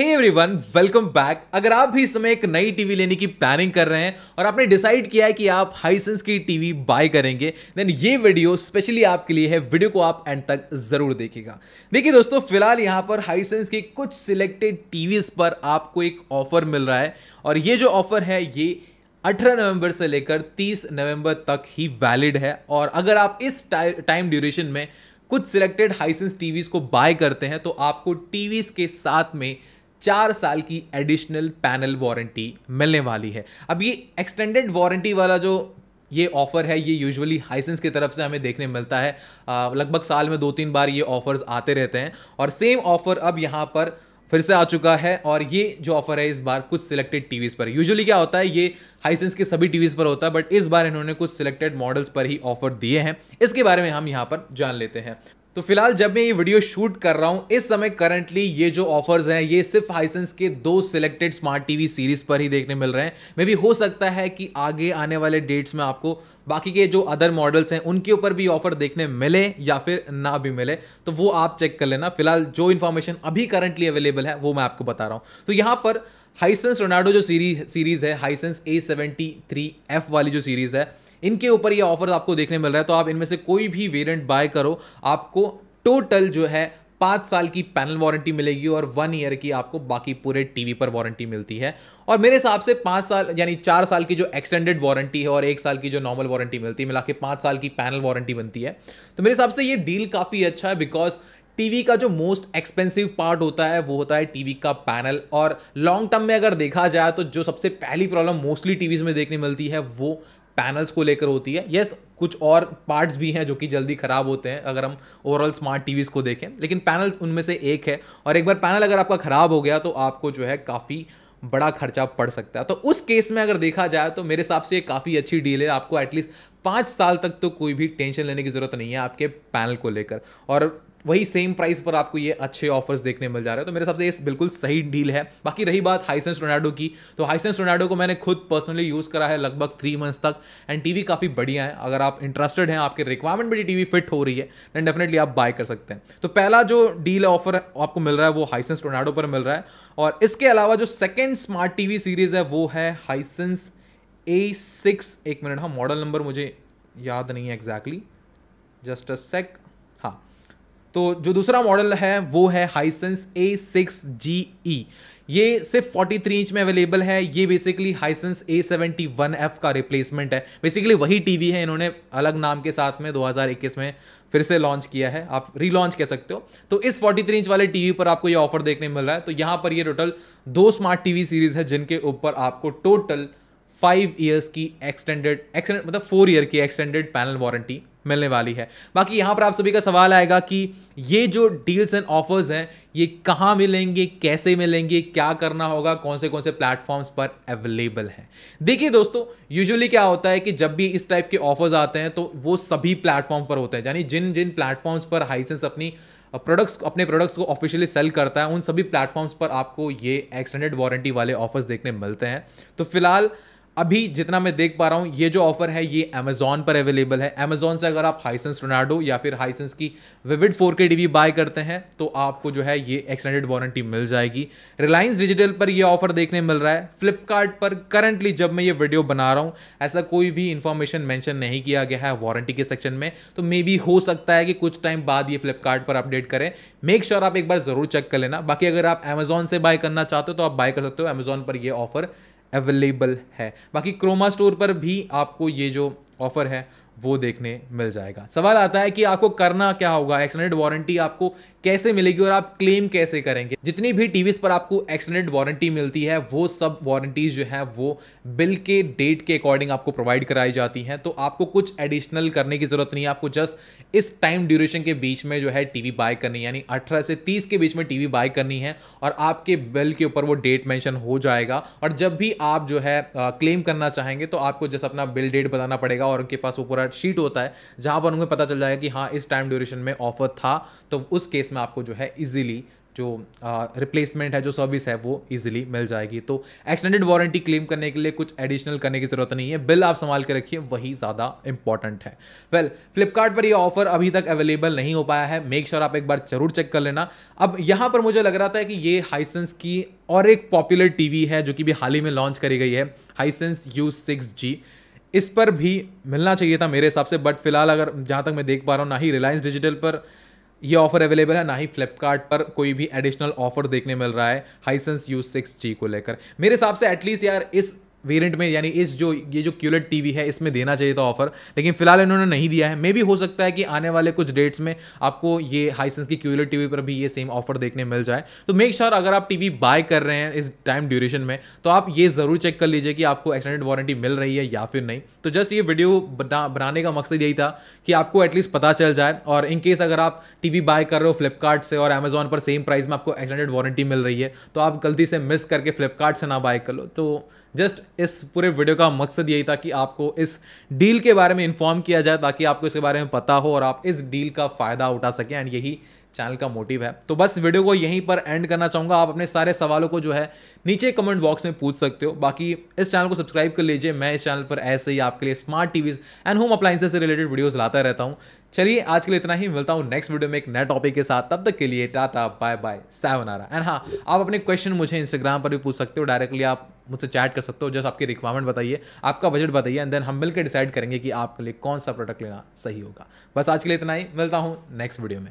hey everyone welcome back अगर आप भी इस समय एक नई टीवी लेने की प्लानिंग कर रहे हैं और आपने डिसाइड किया है कि आप हाईसेंस की टीवी बाय करेंगे देन ये वीडियो स्पेशली आपके लिए है वीडियो को आप एंड तक जरूर देखिएगा देखिए दोस्तों फिलहाल यहाँ पर हाईसेंस के कुछ सिलेक्टेड टीवीज पर आपको एक ऑफर मिल रहा है और ये जो ऑफर है ये 18 नवंबर से लेकर 30 नवंबर तक ही वैलिड है और अगर आप इस टाइम ड्यूरेशन में कुछ सिलेक्टेड हाइसेंस टीवीज को बाय करते हैं तो आपको टीवीज के साथ में चार साल की एडिशनल पैनल वारंटी मिलने वाली है अब ये एक्सटेंडेड वारंटी वाला जो ये ऑफ़र है ये यूजुअली हाइसेंस की तरफ से हमें देखने मिलता है लगभग साल में दो तीन बार ये ऑफ़र्स आते रहते हैं और सेम ऑफ़र अब यहाँ पर फिर से आ चुका है और ये जो ऑफर है इस बार कुछ सिलेक्टेड टीवीज़ पर यूजुअली क्या होता है ये हाइसेंस के सभी टीवीज़ पर होता है बट इस बार इन्होंने कुछ सिलेक्टेड मॉडल्स पर ही ऑफर दिए हैं इसके बारे में हम यहाँ पर जान लेते हैं तो फिलहाल जब मैं ये वीडियो शूट कर रहा हूँ इस समय करंटली ये जो ऑफर्स हैं ये सिर्फ हाइसेंस के दो सिलेक्टेड स्मार्ट टीवी सीरीज पर ही देखने मिल रहे हैं मे भी हो सकता है कि आगे आने वाले डेट्स में आपको बाकी के जो अदर मॉडल्स हैं उनके ऊपर भी ऑफर देखने मिले या फिर ना भी मिले तो वो आप चेक कर लेना फिलहाल जो इन्फॉर्मेशन अभी करंटली अवेलेबल है वो मैं आपको बता रहा हूँ तो यहाँ पर हाइसेंस रोनाडो जो सीरीज सीरीज है Hisense A seventy three F वाली जो सीरीज है इनके ऊपर ये ऑफर आपको देखने मिल रहा है तो आप इनमें से कोई भी वेरियंट बाय करो आपको टोटल जो है पाँच साल की पैनल वारंटी मिलेगी और वन ईयर की आपको बाकी पूरे टीवी पर वारंटी मिलती है और मेरे हिसाब से पाँच साल यानी चार साल की जो एक्सटेंडेड वारंटी है और एक साल की जो नॉर्मल वारंटी मिलती है मिला के पाँच साल की पैनल वारंटी बनती है तो मेरे हिसाब से ये डील काफ़ी अच्छा है बिकॉज टीवी का जो मोस्ट एक्सपेंसिव पार्ट होता है वो होता है टीवी का पैनल और लॉन्ग टर्म में अगर देखा जाए तो जो सबसे पहली प्रॉब्लम मोस्टली टीवीज में देखने मिलती है वो पैनल्स को लेकर होती है यस कुछ और पार्ट्स भी हैं जो कि जल्दी ख़राब होते हैं अगर हम ओवरऑल स्मार्ट टीवीज़ को देखें लेकिन पैनल्स उनमें से एक है और एक बार पैनल अगर आपका ख़राब हो गया तो आपको जो है काफ़ी बड़ा खर्चा पड़ सकता है तो उस केस में अगर देखा जाए तो मेरे हिसाब से काफ़ी अच्छी डील है आपको एटलीस्ट पाँच साल तक तो कोई भी टेंशन लेने की ज़रूरत नहीं है आपके पैनल को लेकर और वही सेम प्राइस पर आपको ये अच्छे ऑफर्स देखने मिल जा रहे हैं तो मेरे हिसाब से ये बिल्कुल सही डील है बाकी रही बात हाइसेंस रोनाडो की तो हाइसेंस रोनाडो को मैंने खुद पर्सनली यूज़ करा है लगभग थ्री मंथ्स तक एंड टीवी काफ़ी बढ़िया है अगर आप इंटरेस्टेड हैं आपके रिक्वायरमेंट में टीवी फिट हो रही है दैन डेफिनेटली आप बाय कर सकते हैं तो पहला जो डील ऑफर आपको मिल रहा है वो हाइसेंस रोनाडो पर मिल रहा है और इसके अलावा जो सेकेंड स्मार्ट टी सीरीज़ है वो है हाइसेंस ए सिक्स एक मिनट हाँ मॉडल नंबर मुझे याद नहीं है एग्जैक्टली जस्ट अ सेक हाँ तो जो दूसरा मॉडल है वो है हाइसेंस ए सिक्स जी ई ये सिर्फ 43 इंच में अवेलेबल है ये basically Hisense A seventy one F का रिप्लेसमेंट है बेसिकली वही टीवी है इन्होंने अलग नाम के साथ में 2021 में फिर से लॉन्च किया है आप रीलॉन्च कह सकते हो तो इस 43 इंच वाले टीवी पर आपको ये ऑफर देखने मिल रहा है तो यहाँ पर ये टोटल दो स्मार्ट टीवी सीरीज है जिनके ऊपर आपको टोटल फाइव ईयर्स की एक्सटेंडेड एक्सटेंड मतलब फोर ईयर की एक्सटेंडेड पैनल वारंटी मिलने वाली है बाकी यहाँ पर आप सभी का सवाल आएगा कि ये जो डील्स एंड ऑफर्स हैं ये कहाँ मिलेंगे कैसे मिलेंगे क्या करना होगा कौन से कौन से प्लेटफॉर्म्स पर अवेलेबल हैं देखिए दोस्तों यूजुअली क्या होता है कि जब भी इस टाइप के ऑफर्स आते हैं तो वो सभी प्लेटफॉर्म पर होते हैं यानी जिन जिन प्लेटफॉर्म्स पर हाइसेंस अपनी प्रोडक्ट्स अपने प्रोडक्ट्स को ऑफिशियली सेल करता है उन सभी प्लेटफॉर्म्स पर आपको ये एक्सटेंडेड वारंटी वाले ऑफर्स देखने मिलते हैं तो फिलहाल अभी जितना मैं देख पा रहा हूँ ये जो ऑफर है ये अमेजोन पर अवेलेबल है अमेजोन से अगर आप हाइसेंस रोनाडो या फिर हाइसेंस की vivid four K TV buy करते हैं तो आपको जो है ये एक्सटेंडेड वारंटी मिल जाएगी रिलायंस डिजिटल पर यह ऑफर देखने मिल रहा है फ्लिपकार्ट पर करंटली जब मैं ये वीडियो बना रहा हूँ ऐसा कोई भी इंफॉर्मेशन मैंशन नहीं किया गया है वारंटी के सेक्शन में तो मे बी हो सकता है कि कुछ टाइम बाद ये फ्लिपकार्ट पर अपडेट करें मेक श्योर sure आप एक बार ज़रूर चेक कर लेना बाकी अगर आप अमेजोन से बाय करना चाहते हो तो आप बाय कर सकते हो अमेजोन पर यह ऑफर अवेलेबल है बाकी क्रोमा स्टोर पर भी आपको ये जो ऑफ़र है वो देखने मिल जाएगा सवाल आता है कि आपको करना क्या होगा एक्सटेंडेड वारंटी आपको कैसे मिलेगी और आप क्लेम कैसे करेंगे जितनी भी टीवीज पर आपको एक्सटेंडेड वारंटी मिलती है वो सब वारंटीज जो है वो बिल के डेट के अकॉर्डिंग आपको प्रोवाइड कराई जाती हैं तो आपको कुछ एडिशनल करने की जरूरत नहीं है आपको जस्ट इस टाइम ड्यूरेशन के बीच में जो है टीवी बाय करनी यानी अठारह से तीस के बीच में टीवी बाय करनी है और आपके बिल के ऊपर वो डेट मैंशन हो जाएगा और जब भी आप जो है क्लेम करना चाहेंगे तो आपको जस्ट अपना बिल डेट बताना पड़ेगा और उनके पास वो पूरा शीट होता है जहाँ पर उन्हें पता चल जाएगा कि हाँ इस टाइम ड्यूरेशन में ऑफर था तो उस केस में आपको जो है ईजिली जो रिप्लेसमेंट है जो सर्विस है वो इजीली मिल जाएगी तो एक्सटेंडेड वारंटी क्लेम करने के लिए कुछ एडिशनल करने की ज़रूरत नहीं है बिल आप संभाल के रखिए वही ज़्यादा इंपॉर्टेंट है वेल well, फ्लिपकार्ट पर ये ऑफर अभी तक अवेलेबल नहीं हो पाया है मेक श्योर sure आप एक बार जरूर चेक कर लेना अब यहाँ पर मुझे लग रहा था कि ये हाइसेंस की और एक पॉपुलर टी है जो कि भी हाल ही में लॉन्च करी गई है हाइसेंस यू सिक्स इस पर भी मिलना चाहिए था मेरे हिसाब से बट फिलहाल अगर जहाँ तक मैं देख पा रहा हूँ ना ही रिलायंस डिजिटल पर ये ऑफर अवेलेबल है ना ही फ्लिपकार्ट पर कोई भी एडिशनल ऑफर देखने मिल रहा है हाइसेंस यू सिक्स जी को लेकर मेरे हिसाब से एटलीस्ट यार इस वेरिएंट में यानी इस जो ये जो क्यूलेट टीवी है इसमें देना चाहिए था ऑफर लेकिन फिलहाल इन्होंने नहीं दिया है मे भी हो सकता है कि आने वाले कुछ डेट्स में आपको ये हाईसेंस की क्यूलेट टीवी पर भी ये सेम ऑफर देखने मिल जाए तो मेक श्योर sure अगर आप टीवी बाय कर रहे हैं इस टाइम ड्यूरेशन में तो आप ये ज़रूर चेक कर लीजिए कि आपको एक्सटेंडेड वारंटी मिल रही है या फिर नहीं तो जस्ट ये वीडियो बना बनाने का मकसद यही था कि आपको एटलीस्ट पता चल जाए और इनकेस अगर आप टीवी बाय कर रहे हो फ्लिपकार्ट से और अमेजोन पर सेम प्राइस में आपको एक्सटेंडेड वारंटी मिल रही है तो आप गलती से मिस करके फ्लिपकार्ट से ना बाय कर लो तो जस्ट इस पूरे वीडियो का मकसद यही था कि आपको इस डील के बारे में इन्फॉर्म किया जाए ताकि आपको इसके बारे में पता हो और आप इस डील का फ़ायदा उठा सकें एंड यही चैनल का मोटिव है तो बस वीडियो को यहीं पर एंड करना चाहूँगा आप अपने सारे सवालों को जो है नीचे कमेंट बॉक्स में पूछ सकते हो बाकी इस चैनल को सब्सक्राइब कर लीजिए मैं इस चैनल पर ऐसे ही आपके लिए smart TVs and home appliances से रिलेटेड वीडियोज लाता रहता हूँ चलिए आज के लिए इतना ही मिलता हूँ नेक्स्ट वीडियो में एक नए टॉपिक के साथ तब तक के लिए tata bye bye sayonara and हाँ आप अपने क्वेश्चन मुझे इंस्टाग्राम पर भी पूछ सकते हो डायरेक्टली आप मुझसे चैट कर सकते हो जस्ट आपकी रिक्वायरमेंट बताइए आपका बजट बताइए एंड देन हम मिलकर डिसाइड करेंगे कि आपके लिए कौन सा प्रोडक्ट लेना सही होगा बस आज के लिए इतना ही मिलता हूँ नेक्स्ट वीडियो में